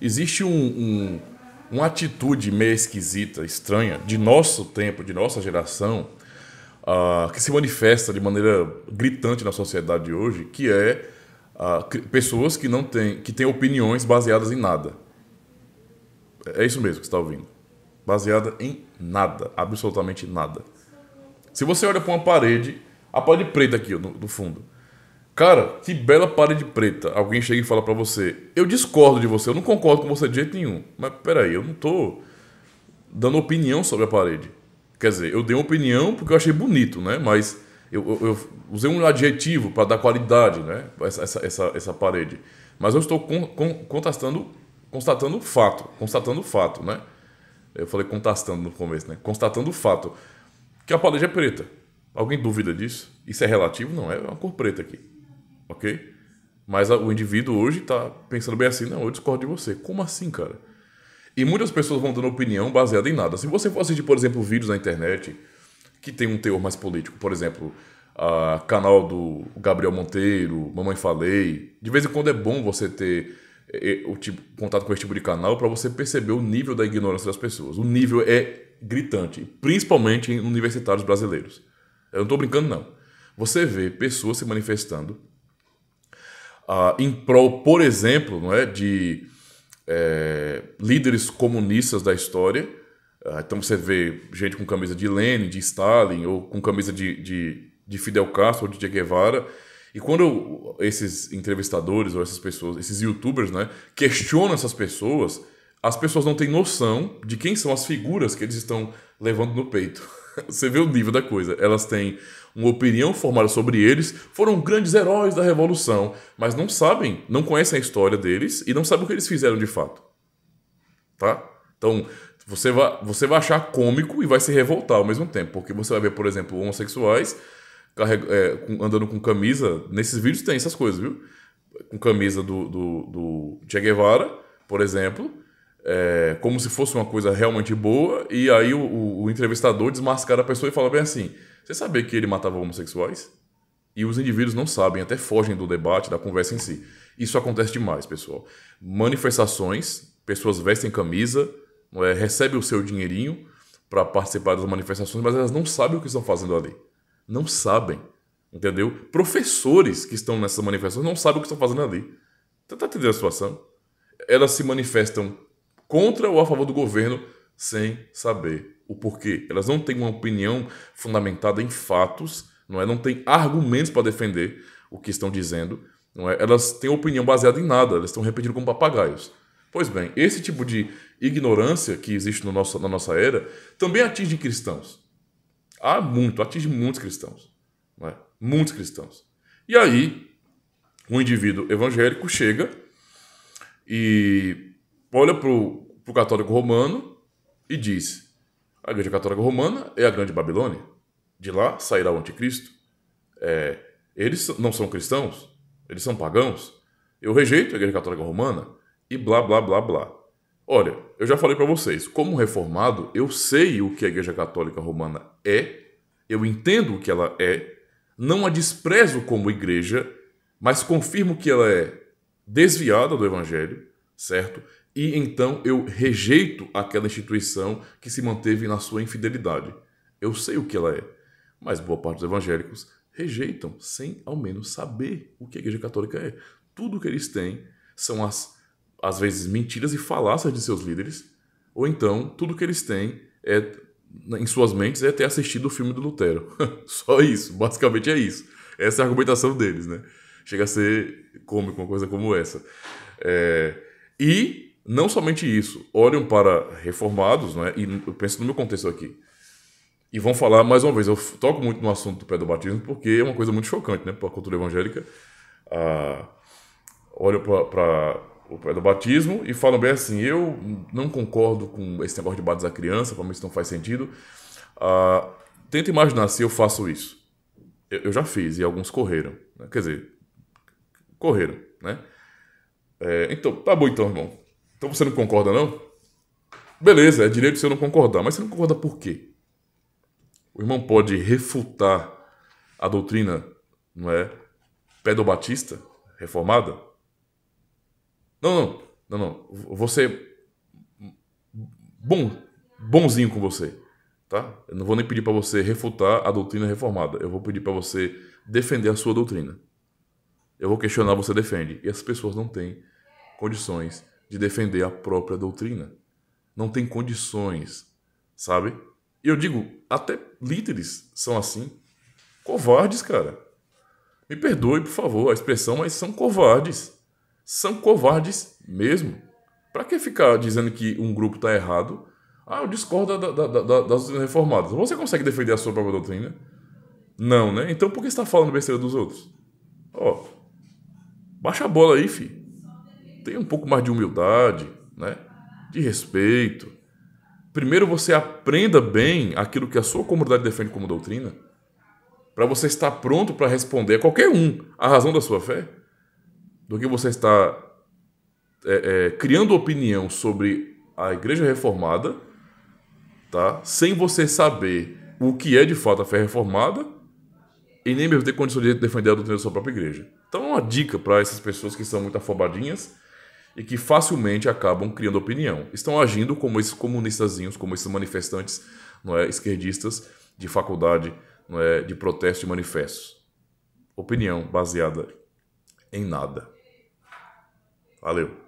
existe um, um, uma atitude meio esquisita, estranha, de nosso tempo, de nossa geração, uh, que se manifesta de maneira gritante na sociedade de hoje, que é uh, pessoas que não têm, que têm opiniões baseadas em nada. É isso mesmo que você está ouvindo. Baseada em nada, absolutamente nada. Se você olha para uma parede, a parede preta aqui no, fundo. Cara, que bela parede preta. Alguém chega e fala para você: Eu discordo de você, eu não concordo com você de jeito nenhum. Mas peraí, eu não tô dando opinião sobre a parede. Quer dizer, eu dei uma opinião porque eu achei bonito, né? Mas eu, eu, eu usei um adjetivo para dar qualidade, né? Essa, essa, essa, essa parede. Mas eu estou con, con, constatando o fato. Constatando o fato, né? Eu falei contestando no começo, né? Constatando o fato que a parede é preta. Alguém duvida disso? Isso é relativo? Não, é uma cor preta aqui ok? Mas o indivíduo hoje está pensando bem assim, não, eu discordo de você. Como assim, cara? E muitas pessoas vão dando opinião baseada em nada. Se você for assistir, por exemplo, vídeos na internet que tem um teor mais político, por exemplo, a canal do Gabriel Monteiro, Mamãe Falei, de vez em quando é bom você ter eh, eh, o tipo, contato com esse tipo de canal para você perceber o nível da ignorância das pessoas. O nível é gritante, principalmente em universitários brasileiros. Eu não estou brincando, não. Você vê pessoas se manifestando em prol, por exemplo, não é, de é, líderes comunistas da história. Ah, então você vê gente com camisa de Lenin, de Stalin, ou com camisa de, de, de Fidel Castro ou de Che Guevara. E quando esses entrevistadores ou essas pessoas, esses youtubers, né, questionam essas pessoas, as pessoas não têm noção de quem são as figuras que eles estão levando no peito. Você vê o nível da coisa. Elas têm uma opinião formada sobre eles, foram grandes heróis da revolução, mas não sabem, não conhecem a história deles e não sabem o que eles fizeram de fato. Tá? Então, você vai, você vai achar cômico e vai se revoltar ao mesmo tempo, porque você vai ver, por exemplo, homossexuais é, andando com camisa. Nesses vídeos tem essas coisas, viu? Com camisa do, do, do Che Guevara, por exemplo, é, como se fosse uma coisa realmente boa, e aí o, o, o entrevistador desmascara a pessoa e fala bem assim: você sabia que ele matava homossexuais? E os indivíduos não sabem, até fogem do debate, da conversa em si. Isso acontece demais, pessoal. Manifestações, pessoas vestem camisa, é, recebem o seu dinheirinho para participar das manifestações, mas elas não sabem o que estão fazendo ali. Não sabem, entendeu? Professores que estão nessas manifestações não sabem o que estão fazendo ali. Tá, tá entendendo a situação? Elas se manifestam contra ou a favor do governo sem saber o porquê. Elas não têm uma opinião fundamentada em fatos, não é? Não têm argumentos para defender o que estão dizendo, não é? Elas têm opinião baseada em nada, elas estão repetindo como papagaios. Pois bem, esse tipo de ignorância que existe no nosso, na nossa era também atinge cristãos. Há muito, atinge muitos cristãos. É? Muitos cristãos. E aí, um indivíduo evangélico chega e olha para o para o católico romano e diz: a Igreja Católica Romana é a Grande Babilônia. De lá sairá o Anticristo. É, eles não são cristãos, eles são pagãos. Eu rejeito a Igreja Católica Romana e blá, blá, blá, blá. Olha, eu já falei para vocês, como reformado, eu sei o que a Igreja Católica Romana é, eu entendo o que ela é, não a desprezo como igreja, mas confirmo que ela é desviada do Evangelho, certo? E então eu rejeito aquela instituição que se manteve na sua infidelidade. Eu sei o que ela é, mas boa parte dos evangélicos rejeitam sem ao menos saber o que a Igreja Católica é. Tudo que eles têm são as às vezes mentiras e falácias de seus líderes, ou então tudo que eles têm é em suas mentes é ter assistido o filme do Lutero. Só isso, basicamente é isso. Essa é a argumentação deles, né? Chega a ser cômico uma coisa como essa. É, e não somente isso, olham para reformados, né? E eu penso no meu contexto aqui. E vão falar mais uma vez, eu toco muito no assunto do pé do batismo porque é uma coisa muito chocante, né, para a cultura evangélica. Ah, olham para o pé do batismo e falam bem assim: eu não concordo com esse negócio de batizar criança, para mim isso não faz sentido. Ah, tenta imaginar se eu faço isso. Eu, eu já fiz e alguns correram. Né? Quer dizer, correram, né? É, então, tá bom então, irmão. Então você não concorda, não? Beleza, é direito você não concordar, mas você não concorda por quê? O irmão pode refutar a doutrina, não é? batista reformada? Não, não, não, não. Você. Bom, bonzinho com você, tá? Eu não vou nem pedir para você refutar a doutrina reformada. Eu vou pedir para você defender a sua doutrina. Eu vou questionar, você defende. E as pessoas não têm condições de defender a própria doutrina. Não têm condições, sabe? E eu digo, até líderes são assim. Covardes, cara. Me perdoe, por favor, a expressão, mas são covardes. São covardes mesmo. Para que ficar dizendo que um grupo está errado? Ah, eu discordo da, da, da, das reformadas. Você consegue defender a sua própria doutrina? Não, né? Então por que está falando besteira dos outros? Ó, oh, Baixa a bola aí, filho. Tenha um pouco mais de humildade, né? De respeito. Primeiro você aprenda bem aquilo que a sua comunidade defende como doutrina, para você estar pronto para responder a qualquer um a razão da sua fé, do que você está é, é, criando opinião sobre a Igreja Reformada, tá? Sem você saber o que é de fato a fé reformada e nem mesmo ter condições de defender a doutrina da sua própria igreja. Então é uma dica para essas pessoas que são muito afobadinhas e que facilmente acabam criando opinião. Estão agindo como esses comunistazinhos, como esses manifestantes não é, esquerdistas de faculdade, não é, de protesto e manifestos. Opinião baseada em nada. Valeu.